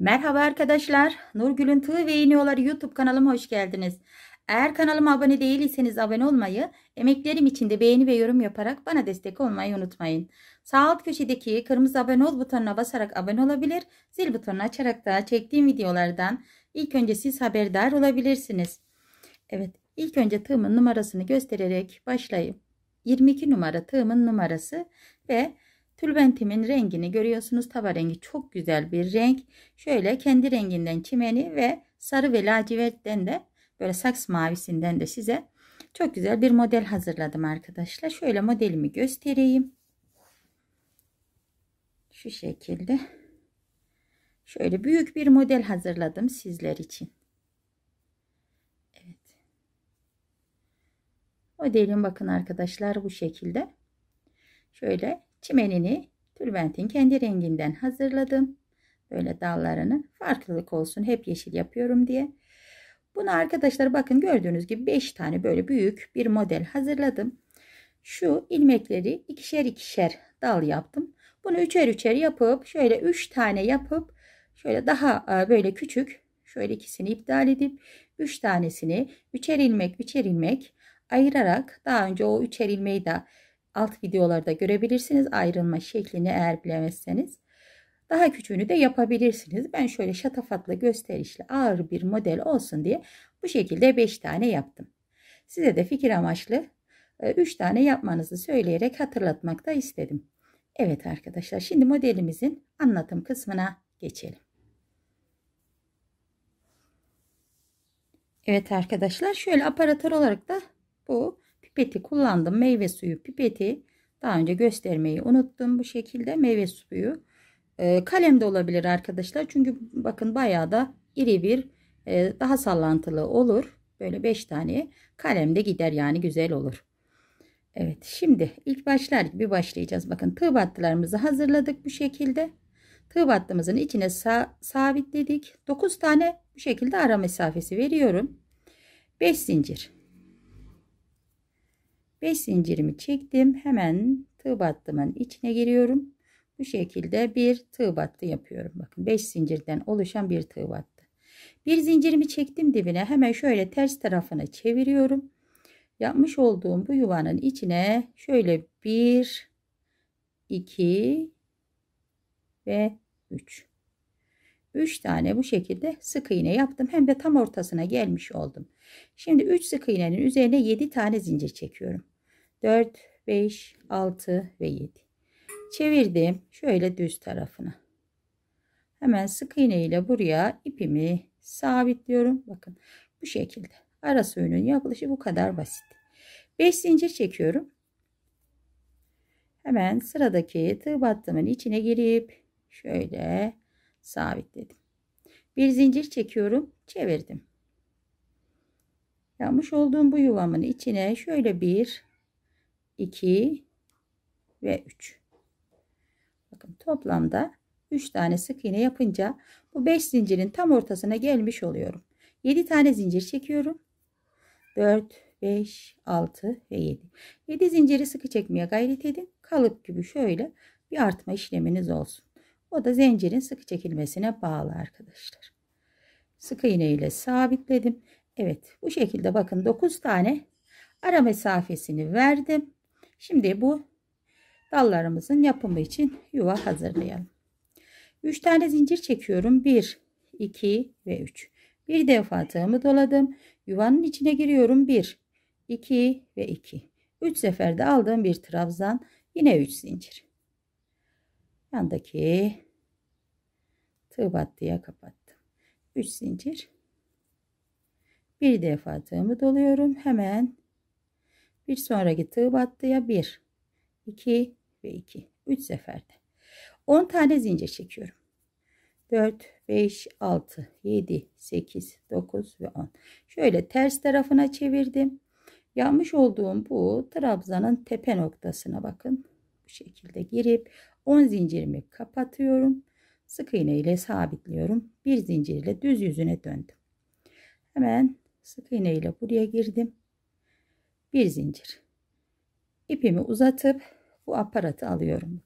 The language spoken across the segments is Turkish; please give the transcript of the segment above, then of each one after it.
Merhaba arkadaşlar. Nurgül'ün Tığ ve İğneoları YouTube kanalıma hoş geldiniz. Eğer kanalıma abone değilseniz abone olmayı, emeklerim için de beğeni ve yorum yaparak bana destek olmayı unutmayın. Sağ alt köşedeki kırmızı abone ol butonuna basarak abone olabilir, zil butonunu açarak da çektiğim videolardan ilk önce siz haberdar olabilirsiniz. Evet, ilk önce tığımın numarasını göstererek başlayayım. 22 numara tığımın numarası ve Tülbentimin rengini görüyorsunuz. Tava rengi çok güzel bir renk. Şöyle kendi renginden çimeni ve sarı ve lacivertten de böyle saks mavisinden de size çok güzel bir model hazırladım arkadaşlar. Şöyle modelimi göstereyim. Şu şekilde. Şöyle büyük bir model hazırladım sizler için. Evet. Modelim bakın arkadaşlar bu şekilde. Şöyle Çimenini tülbentin kendi renginden hazırladım. Böyle dallarını farklılık olsun hep yeşil yapıyorum diye. Bunu arkadaşlar bakın gördüğünüz gibi 5 tane böyle büyük bir model hazırladım. Şu ilmekleri ikişer ikişer dal yaptım. Bunu üçer üçer yapıp şöyle 3 tane yapıp şöyle daha e, böyle küçük şöyle ikisini iptal edip 3 üç tanesini üçer ilmek üçer ilmek ayırarak daha önce o üçer ilmeği de alt videolarda görebilirsiniz. Ayrılma şeklini eğer bilemezseniz. Daha küçüğünü de yapabilirsiniz. Ben şöyle şatafatlı gösterişli ağır bir model olsun diye bu şekilde 5 tane yaptım. Size de fikir amaçlı 3 e, tane yapmanızı söyleyerek hatırlatmakta istedim. Evet arkadaşlar şimdi modelimizin anlatım kısmına geçelim. Evet arkadaşlar şöyle aparatör olarak da bu pipeti kullandım. Meyve suyu pipeti. Daha önce göstermeyi unuttum. Bu şekilde meyve suyu. E, kalem de olabilir arkadaşlar. Çünkü bakın bayağı da iri bir e, daha sallantılı olur. Böyle 5 tane kalem de gider yani güzel olur. Evet şimdi ilk başlar gibi başlayacağız. Bakın tığ battılarımızı hazırladık bu şekilde. Tığ battımızın içine sa sabitledik. 9 tane bu şekilde ara mesafesi veriyorum. 5 zincir. 5 zincirimi çektim. Hemen tığ battımın içine giriyorum. Bu şekilde bir tığ battı yapıyorum. Bakın 5 zincirden oluşan bir tığ battı. Bir zincirimi çektim dibine. Hemen şöyle ters tarafını çeviriyorum. Yapmış olduğum bu yuvanın içine şöyle 1, 2 ve 3 3 tane bu şekilde sık iğne yaptım. Hem de tam ortasına gelmiş oldum. Şimdi 3 sık iğnenin üzerine 7 tane zincir çekiyorum. 4, 5, 6 ve 7. Çevirdim. Şöyle düz tarafına. Hemen sık iğne ile buraya ipimi sabitliyorum. Bakın bu şekilde. Ara suyunun yapılışı bu kadar basit. 5 zincir çekiyorum. Hemen sıradaki tığ battımın içine girip şöyle sabitledim. Bir zincir çekiyorum. Çevirdim. Yapmış olduğum bu yuvamın içine şöyle bir, iki ve üç. Bakın toplamda 3 tane sık iğne yapınca bu 5 zincirin tam ortasına gelmiş oluyorum. 7 tane zincir çekiyorum. 4, 5, 6 ve 7. 7 zinciri sıkı çekmeye gayret edin. Kalıp gibi şöyle bir artma işleminiz olsun. O da zincirin sıkı çekilmesine bağlı arkadaşlar. Sıkı iğne ile sabitledim. Evet bu şekilde bakın 9 tane ara mesafesini verdim. Şimdi bu dallarımızın yapımı için yuva hazırlayalım. 3 tane zincir çekiyorum. 1, 2 ve 3. Bir defa tığımı doladım. Yuvanın içine giriyorum. 1, 2 ve 2. 3 seferde aldığım bir trabzan. Yine 3 zincir yandaki tığ battıya kapattım 3 zincir bir defa tığımı doluyorum hemen bir sonraki tığ battıya 1 2 ve 2 3 seferde 10 tane zincir çekiyorum 4 5 6 7 8 9 ve 10 şöyle ters tarafına çevirdim yapmış olduğum bu trabzanın tepe noktasına bakın bu şekilde girip 10 zincirimi kapatıyorum. Sık iğne ile sabitliyorum. Bir zincir ile düz yüzüne döndüm. Hemen sık iğne ile buraya girdim. Bir zincir. İpimi uzatıp bu aparatı alıyorum.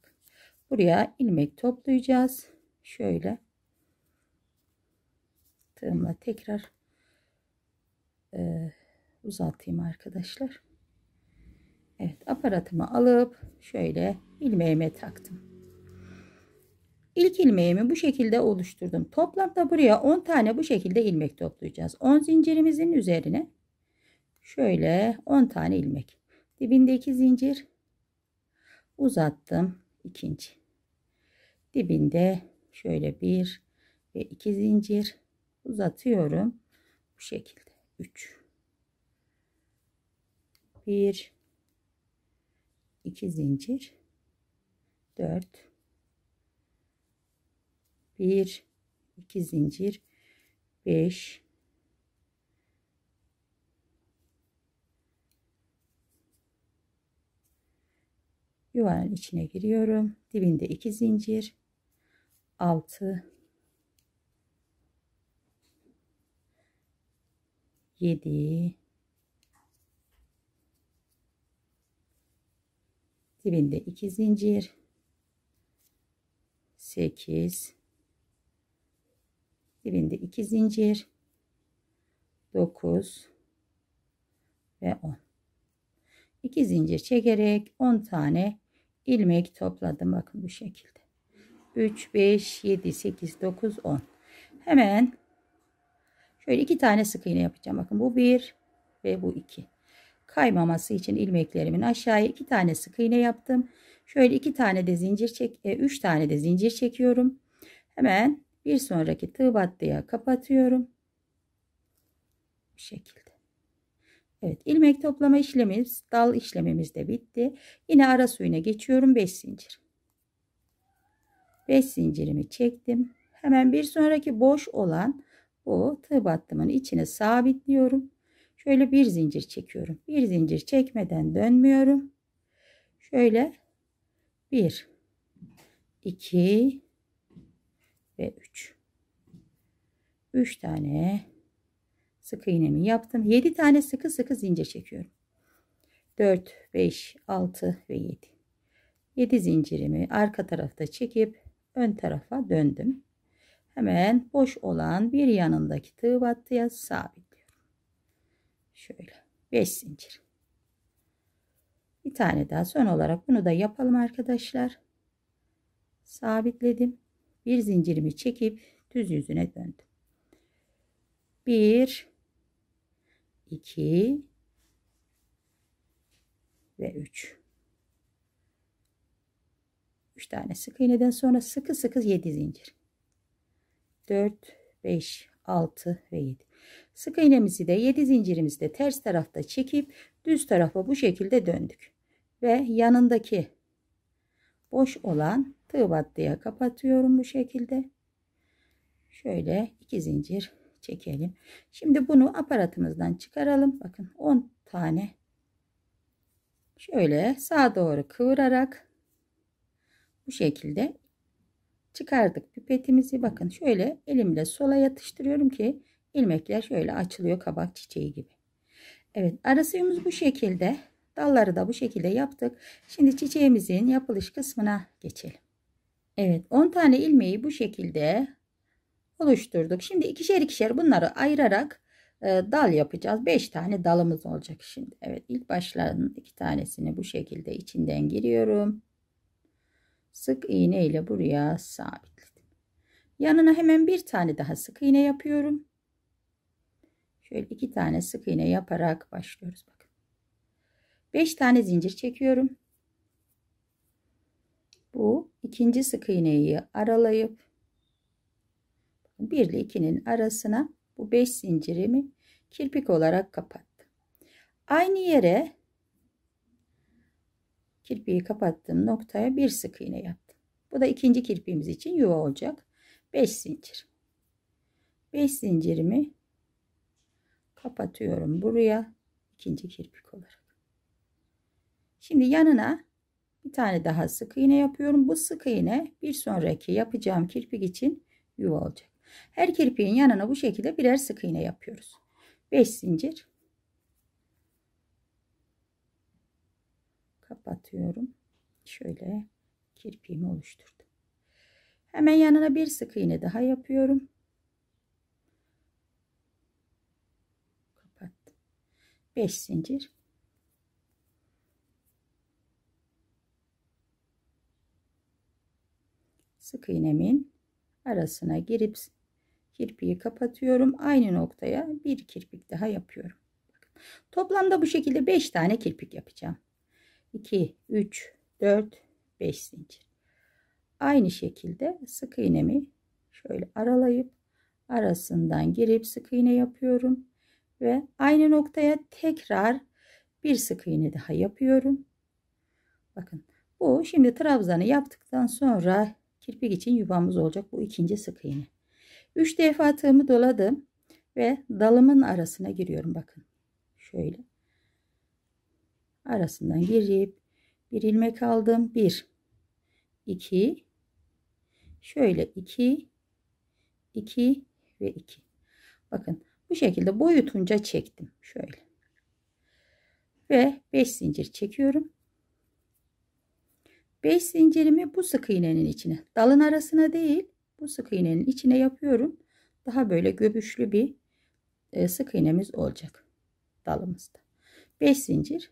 Buraya ilmek toplayacağız. Şöyle tığımla tekrar e, uzatayım arkadaşlar. Evet aparatımı alıp şöyle ilmeğime taktım. İlk ilmeğimi bu şekilde oluşturdum. Toplamda buraya 10 tane bu şekilde ilmek toplayacağız. 10 zincirimizin üzerine şöyle 10 tane ilmek. Dibindeki zincir uzattım. ikinci. Dibinde şöyle bir ve iki zincir uzatıyorum. Bu şekilde 3 1 2 zincir 4 1 2 zincir 5 yuvanın içine giriyorum dibinde 2 zincir 6 7 dibinde 2 zincir 8 dibinde 2 zincir 9 ve 10 2 zincir çekerek 10 tane ilmek topladım bakın bu şekilde 3 5 7 8 9 10 hemen şöyle iki tane sık iğne yapacağım bakın bu bir ve bu iki kaymaması için ilmeklerimin aşağıya iki tane sık iğne yaptım şöyle iki tane de zincir çek e, üç tane de zincir çekiyorum hemen bir sonraki tığ battıya kapatıyorum. Bu şekilde. Evet ilmek toplama işlemimiz dal işlemimiz de bitti. Yine ara suyuna geçiyorum 5 zincir. 5 zincirimi çektim. Hemen bir sonraki boş olan bu tığ battımın içine sabitliyorum. Şöyle bir zincir çekiyorum. Bir zincir çekmeden dönmüyorum. Şöyle 1 2 ve 3. 3 tane sık iğnemi yaptım. 7 tane sıkı sıkı zincir çekiyorum. 4, 5, 6 ve 7. 7 zincirimi arka tarafta çekip ön tarafa döndüm. Hemen boş olan bir yanındaki tığ battıya sabitliyorum. Şöyle 5 zincir. Bir tane daha son olarak bunu da yapalım arkadaşlar. Sabitledim bir zincirimi çekip düz yüzüne döndüm. 1 2 ve 3 3 tane sık iğneden sonra sıkı sıkı 7 zincir 4 5 6 ve 7 sık iğnemizi de 7 zincirimizi de ters tarafta çekip düz tarafa bu şekilde döndük ve yanındaki boş olan tığ battıya kapatıyorum bu şekilde. Şöyle iki zincir çekelim. Şimdi bunu aparatımızdan çıkaralım. Bakın 10 tane şöyle sağa doğru kıvırarak bu şekilde çıkardık pipetimizi. Bakın şöyle elimle sola yatıştırıyorum ki ilmekler şöyle açılıyor kabak çiçeği gibi. Evet arasıyımız bu şekilde. Dalları da bu şekilde yaptık. Şimdi çiçeğimizin yapılış kısmına geçelim. Evet 10 tane ilmeği bu şekilde oluşturduk. Şimdi ikişer ikişer bunları ayırarak e, dal yapacağız. 5 tane dalımız olacak şimdi. Evet ilk başların iki tanesini bu şekilde içinden giriyorum. Sık iğne ile buraya sabitledim. Yanına hemen bir tane daha sık iğne yapıyorum. Şöyle iki tane sık iğne yaparak başlıyoruz. Bakın. 5 tane zincir çekiyorum bu ikinci sık iğneyi aralayıp bir ile ikinin arasına bu 5 zincirimi kirpik olarak kapattım. Aynı yere kirpiği kapattığım noktaya bir sık iğne yaptım. Bu da ikinci kirpiğimiz için yuva olacak. 5 zincir. 5 zincirimi kapatıyorum buraya ikinci kirpik olarak. Şimdi yanına bir tane daha sık iğne yapıyorum. Bu sık iğne bir sonraki yapacağım kirpik için yuva olacak. Her kirpiğin yanına bu şekilde birer sık iğne yapıyoruz. 5 zincir kapatıyorum. Şöyle kirpiğimi oluşturdum. Hemen yanına bir sık iğne daha yapıyorum. Kapattım. 5 zincir sık iğnemin arasına girip kirpiği kapatıyorum. Aynı noktaya bir kirpik daha yapıyorum. Toplamda bu şekilde 5 tane kirpik yapacağım. 2, 3, 4, 5 zincir. Aynı şekilde sık iğnemi şöyle aralayıp arasından girip sık iğne yapıyorum. Ve aynı noktaya tekrar bir sık iğne daha yapıyorum. Bakın bu şimdi trabzanı yaptıktan sonra Kirpik için yuvamız olacak bu ikinci sık iğne. 3 defa tığımı doladım ve dalımın arasına giriyorum bakın. Şöyle. Arasından girip bir ilmek aldım. 1 2 şöyle 2 2 ve 2. Bakın bu şekilde boyutunca çektim şöyle. Ve 5 zincir çekiyorum. 5 zincirimi bu sık iğnenin içine dalın arasına değil bu sık iğnenin içine yapıyorum. Daha böyle göbüşlü bir e, sık iğnemiz olacak dalımızda. 5 zincir.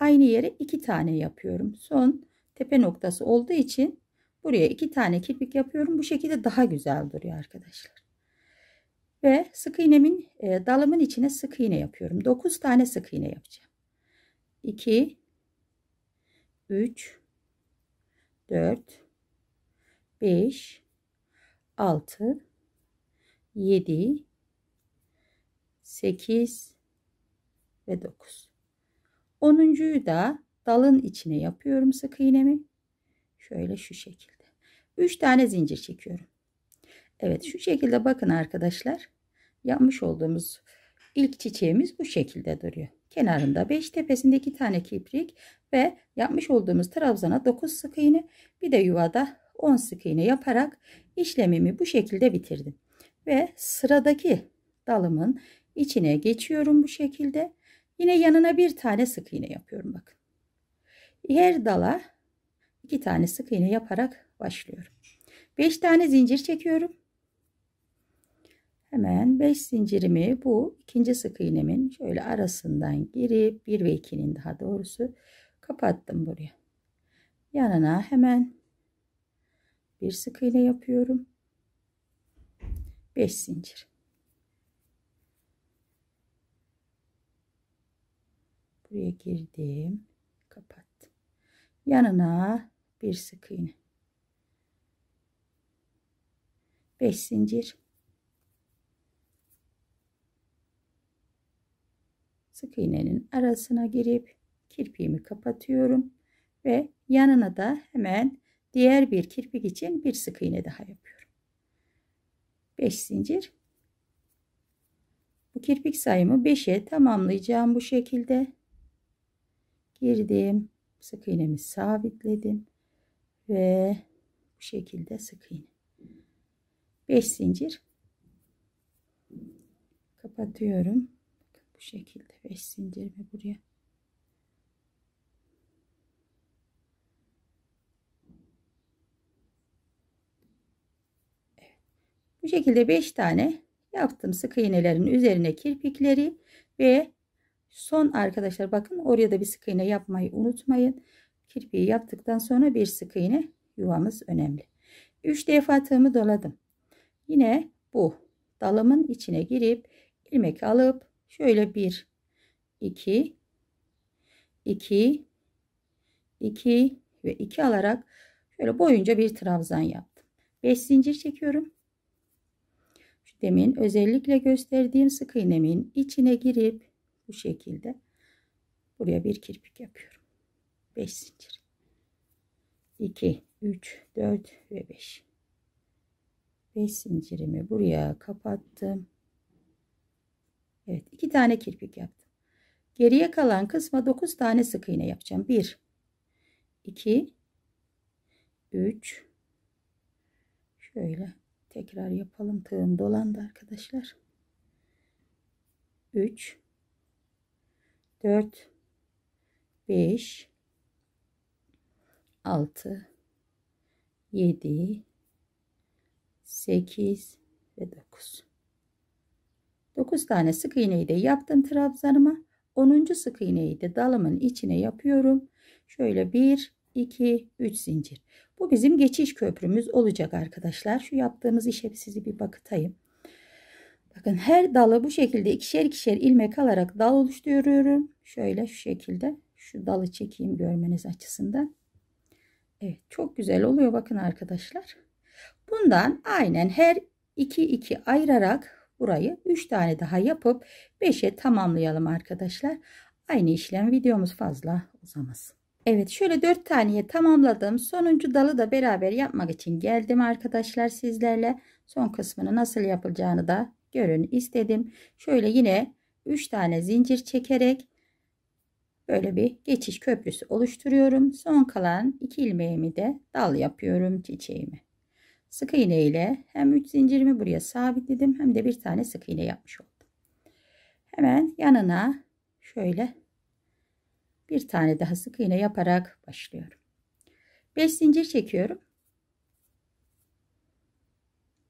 Aynı yere 2 tane yapıyorum. Son tepe noktası olduğu için buraya 2 tane kirpik yapıyorum. Bu şekilde daha güzel duruyor arkadaşlar. Ve sık iğnemin e, dalımın içine sık iğne yapıyorum. 9 tane sık iğne yapacağım. 2 3 4 5 6 7 8 ve 9. 10.yu da dalın içine yapıyorum sık iğnemi. Şöyle şu şekilde. 3 tane zincir çekiyorum. Evet şu şekilde bakın arkadaşlar. Yapmış olduğumuz ilk çiçeğimiz bu şekilde duruyor kenarında 5 tepesinde 2 tane kiprik ve yapmış olduğumuz trabzana 9 sık iğne bir de yuvada 10 sık iğne yaparak işlemimi bu şekilde bitirdim. Ve sıradaki dalımın içine geçiyorum bu şekilde. Yine yanına bir tane sık iğne yapıyorum bakın. Her dala iki tane sık iğne yaparak başlıyorum. 5 tane zincir çekiyorum. Hemen 5 zincirimi bu ikinci sık iğnemin şöyle arasından girip 1 ve 2'nin daha doğrusu kapattım buraya. Yanına hemen bir sık iğne yapıyorum. 5 zincir. Buraya girdim. Kapattım. Yanına bir sık iğne. 5 zincir. sık iğnenin arasına girip kirpiğimi kapatıyorum ve yanına da hemen diğer bir kirpik için bir sık iğne daha yapıyorum. 5 zincir. Bu kirpik sayımı 5'e tamamlayacağım bu şekilde. Girdim. Sık iğnemi sabitledim. Ve bu şekilde sık iğne. 5 zincir. Kapatıyorum şekilde 5 zincirimi buraya bu şekilde 5 tane yaptım sık iğnelerin üzerine kirpikleri ve son arkadaşlar bakın oraya da bir sık iğne yapmayı unutmayın kirpiği yaptıktan sonra bir sık iğne yuvamız önemli 3 defa tığımı doladım yine bu dalımın içine girip ilmek alıp Şöyle 1 2 2 2 ve 2 alarak şöyle boyunca bir trabzan yaptım. 5 zincir çekiyorum. Şu demin özellikle gösterdiğim sık iğnemin içine girip bu şekilde buraya bir kirpik yapıyorum. 5 zincir. 2 3 4 ve 5. 5 zincirimi buraya kapattım. Evet iki tane kirpik yaptım. Geriye kalan kısma 9 tane sık iğne yapacağım. 1 2 3 şöyle tekrar yapalım. Tığım dolandı arkadaşlar. 3 4 5 6 7 8 ve 9 9 tane sık iğneyi de yaptım trabzanıma. 10. sık iğneyi de dalımın içine yapıyorum. Şöyle 1, 2, 3 zincir. Bu bizim geçiş köprümüz olacak arkadaşlar. Şu yaptığımız işe sizi bir bakıtayım. Bakın her dalı bu şekilde ikişer ikişer ilmek alarak dal oluşturuyorum. Şöyle şu şekilde şu dalı çekeyim görmeniz açısından. Evet çok güzel oluyor bakın arkadaşlar. Bundan aynen her 2 2 ayırarak burayı 3 tane daha yapıp 5'e tamamlayalım arkadaşlar. Aynı işlem videomuz fazla uzamasın. Evet şöyle 4 taneye tamamladım. Sonuncu dalı da beraber yapmak için geldim arkadaşlar sizlerle. Son kısmını nasıl yapılacağını da görün istedim. Şöyle yine 3 tane zincir çekerek böyle bir geçiş köprüsü oluşturuyorum. Son kalan 2 ilmeğimi de dal yapıyorum çiçeğimi sık iğne ile hem 3 zincirimi buraya sabitledim hem de bir tane sık iğne yapmış oldum. Hemen yanına şöyle bir tane daha sık iğne yaparak başlıyorum. 5 zincir çekiyorum.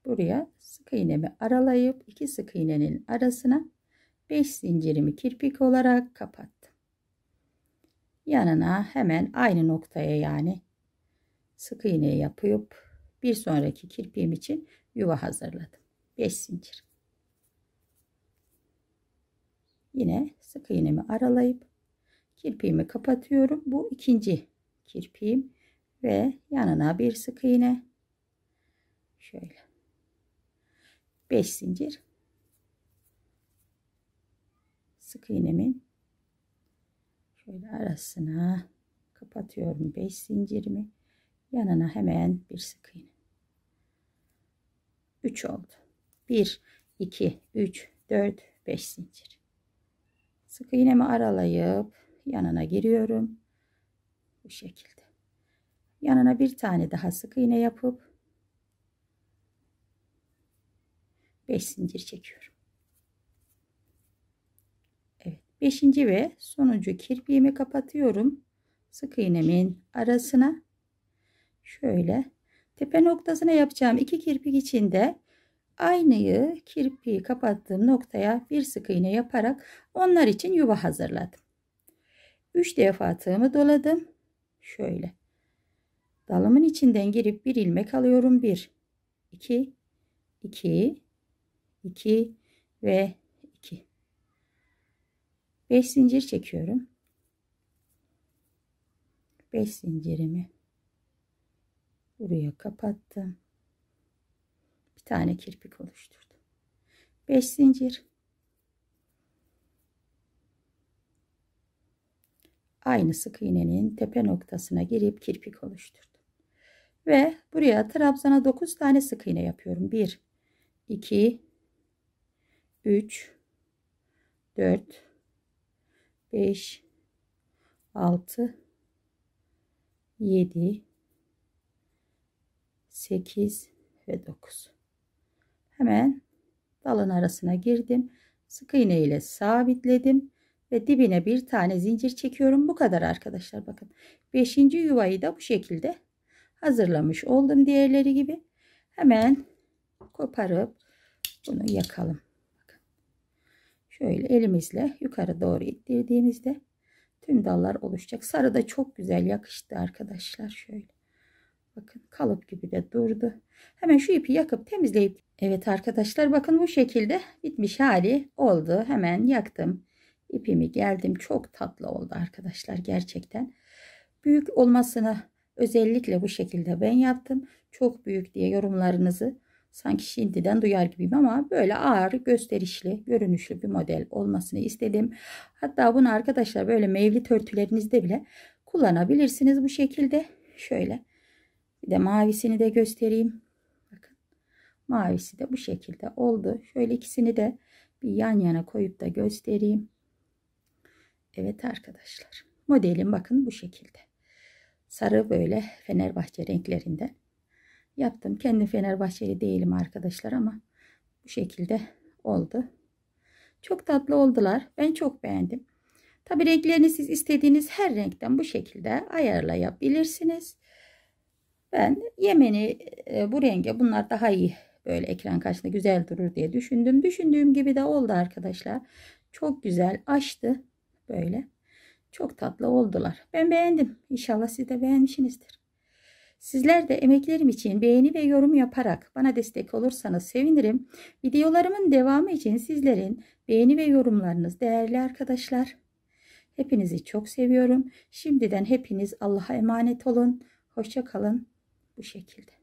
Buraya sık iğnemi aralayıp iki sık iğnenin arasına 5 zincirimi kirpik olarak kapattım. Yanına hemen aynı noktaya yani sık iğne yapıp bir sonraki kirpiğim için yuva hazırladım. 5 zincir. Yine sık iğnemi aralayıp kirpiğimi kapatıyorum. Bu ikinci kirpiğim ve yanına bir sık iğne. Şöyle. 5 zincir. Sık iğnemin şöyle arasına kapatıyorum 5 zincirimi yanına hemen bir sık iğne 3 oldu 1 2 3 4 5 zincir sık iğnemi aralayıp yanına giriyorum bu şekilde yanına bir tane daha sık iğne yapıp 5 zincir çekiyorum Evet 5. ve sonuncu kirpiğimi kapatıyorum sık iğnemin arasına şöyle tepe noktasına yapacağım iki kirpik içinde aynayı kirpiği kapattığım noktaya bir sık iğne yaparak onlar için yuva hazırladım. 3 defa tığımı doladım. Şöyle. Dalımın içinden girip bir ilmek alıyorum. 1 2 2 2 ve 2. 5 zincir çekiyorum. 5 zincirimi Buraya kapattım. Bir tane kirpik oluşturdum. 5 zincir. Aynı sık iğnenin tepe noktasına girip kirpik oluşturdum. Ve buraya trabzana 9 tane sık iğne yapıyorum. 1 2 3 4 5 6 7 8 ve 9 hemen dalın arasına girdim sık iğne ile sabitledim ve dibine bir tane zincir çekiyorum bu kadar arkadaşlar bakın 5. yuvayı da bu şekilde hazırlamış oldum diğerleri gibi hemen koparıp bunu yakalım bakın. şöyle elimizle yukarı doğru ittirdiğimizde tüm dallar oluşacak sarı da çok güzel yakıştı arkadaşlar şöyle Bakın kalıp gibi de durdu. Hemen şu ipi yakıp temizleyip. Evet arkadaşlar bakın bu şekilde bitmiş hali oldu. Hemen yaktım. ipimi geldim. Çok tatlı oldu arkadaşlar gerçekten. Büyük olmasına özellikle bu şekilde ben yaptım. Çok büyük diye yorumlarınızı sanki şimdiden duyar gibiyim ama böyle ağır gösterişli görünüşlü bir model olmasını istedim. Hatta bunu arkadaşlar böyle mevlit örtülerinizde bile kullanabilirsiniz bu şekilde. Şöyle bir de mavisini de göstereyim. Bakın mavisi de bu şekilde oldu. Şöyle ikisini de bir yan yana koyup da göstereyim. Evet arkadaşlar. Modelim bakın bu şekilde. Sarı böyle Fenerbahçe renklerinde yaptım. Kendi Fenerbahçeli değilim arkadaşlar ama bu şekilde oldu. Çok tatlı oldular. Ben çok beğendim. Tabi renklerini siz istediğiniz her renkten bu şekilde ayarlayabilirsiniz. Ben yemeni e, bu renge bunlar daha iyi böyle ekran karşısında güzel durur diye düşündüm. Düşündüğüm gibi de oldu arkadaşlar. Çok güzel açtı böyle. Çok tatlı oldular. Ben beğendim. İnşallah siz de beğenmişsinizdir. Sizler de emeklerim için beğeni ve yorum yaparak bana destek olursanız sevinirim. Videolarımın devamı için sizlerin beğeni ve yorumlarınız değerli arkadaşlar. Hepinizi çok seviyorum. Şimdiden hepiniz Allah'a emanet olun. hoşçakalın bu şekilde.